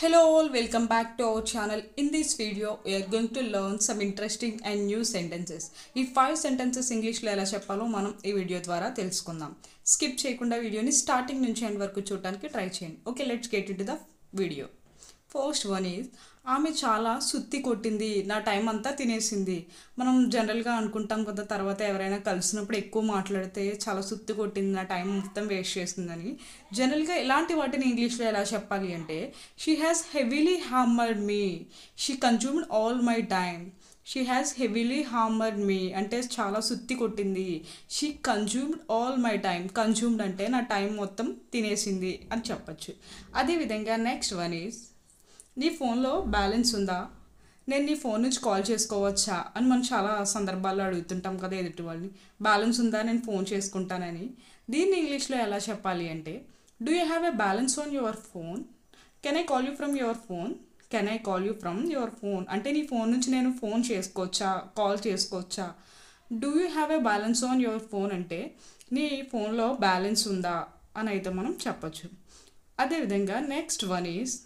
Hello all, welcome back to our channel. In this video, we are going to learn some interesting and new sentences. ఈ five sentences ఇంగ్లీష్లో ఎలా చెప్పాలో మనం ఈ video ద్వారా తెలుసుకుందాం స్కిప్ చేయకుండా వీడియోని స్టార్టింగ్ నుంచి ఎండ్ వరకు చూడడానికి ట్రై చేయండి okay let's get it the video first one is ఆమె చాలా సుత్తి కొట్టింది నా టైం అంతా తినేసింది మనం జనరల్గా అనుకుంటాం కదా తర్వాత ఎవరైనా కలిసినప్పుడు ఎక్కువ మాట్లాడితే చాలా సుత్తి కొట్టింది నా టైం మొత్తం వేస్ట్ చేసిందని జనరల్గా ఇలాంటి వాటిని ఇంగ్లీష్లో ఎలా చెప్పాలి అంటే she has heavily hammered me she consumed all my time she has heavily hammered me అంటే చాలా సుత్తి కొట్టింది she consumed all my time consumed అంటే నా టైం మొత్తం తినేసింది అని చెప్పచ్చు అదేవిధంగా నెక్స్ట్ వన్ ఈజ్ నీ ఫోన్లో బ్యాలెన్స్ ఉందా నేను నీ ఫోన్ నుంచి కాల్ చేసుకోవచ్చా అని మనం చాలా సందర్భాల్లో అడుగుతుంటాం కదా ఎదుటి వాళ్ళని బ్యాలెన్స్ ఉందా నేను ఫోన్ చేసుకుంటానని దీన్ని ఇంగ్లీష్లో ఎలా చెప్పాలి అంటే do you have a balance on your phone can I call you from your phone can I call you from your phone అంటే నీ ఫోన్ నుంచి నేను ఫోన్ చేసుకోవచ్చా కాల్ చేసుకోవచ్చా do you have a balance on your phone అంటే నీ ఫోన్లో balance ఉందా అని అయితే మనం చెప్పచ్చు అదేవిధంగా నెక్స్ట్ వన్ ఈజ్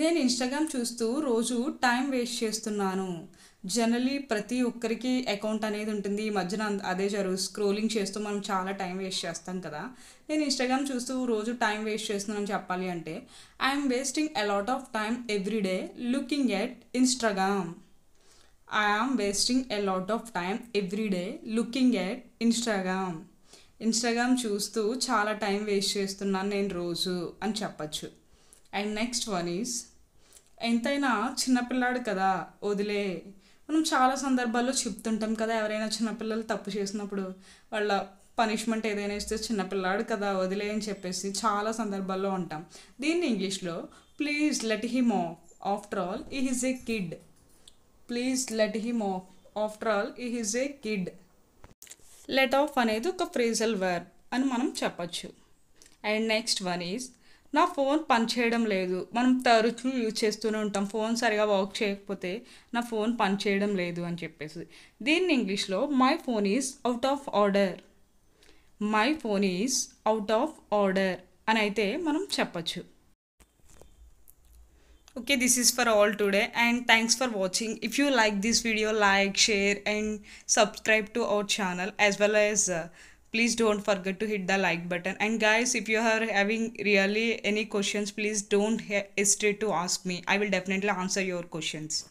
నేను ఇన్స్టాగ్రామ్ చూస్తూ రోజు టైం వేస్ట్ చేస్తున్నాను జనరలీ ప్రతి ఒక్కరికి అకౌంట్ అనేది ఉంటుంది ఈ మధ్యన అదే జరుగు స్క్రోలింగ్ చేస్తూ మనం చాలా టైం వేస్ట్ చేస్తాం కదా నేను ఇన్స్టాగ్రామ్ చూస్తూ రోజు టైం వేస్ట్ చేస్తున్నానని చెప్పాలి అంటే I'm wasting a lot of time every day looking at Instagram I'm wasting a lot of time every day looking at Instagram Instagram చూస్తూ చాలా టైం వేస్ట్ చేస్తున్నాను నేను రోజు అని చెప్పచ్చు అండ్ నెక్స్ట్ వన్ ఈజ్ ఎంతైనా చిన్నపిల్లాడు కదా వదిలే మనం చాలా సందర్భాల్లో చెప్తుంటాం కదా ఎవరైనా చిన్నపిల్లలు తప్పు చేసినప్పుడు వాళ్ళ పనిష్మెంట్ ఏదైనా ఇస్తే చిన్నపిల్లాడు కదా వదిలే అని చెప్పేసి చాలా సందర్భాల్లో ఉంటాం దీన్ని ఇంగ్లీష్లో please let him off after all he is a kid please let him off after all he is a kid let off అనేది ఒక ఫ్రీజల్ వర్బ్ అని మనం చెప్పచ్చు అండ్ నెక్స్ట్ వన్ ఈజ్ నా ఫోన్ పనిచేయడం లేదు మనం తరచూ యూజ్ చేస్తూనే ఉంటాం ఫోన్ సరిగా వర్క్ చేయకపోతే నా ఫోన్ పనిచేయడం లేదు అని చెప్పేసి దీన్ని ఇంగ్లీష్లో my phone is out of order my phone is out of order అని అయితే మనం చెప్పచ్చు okay this is for all today and thanks for watching if you like this video like share and subscribe to our channel as well as please don't forget to hit the like button and guys if you are having really any questions please don't hesitate to ask me i will definitely answer your questions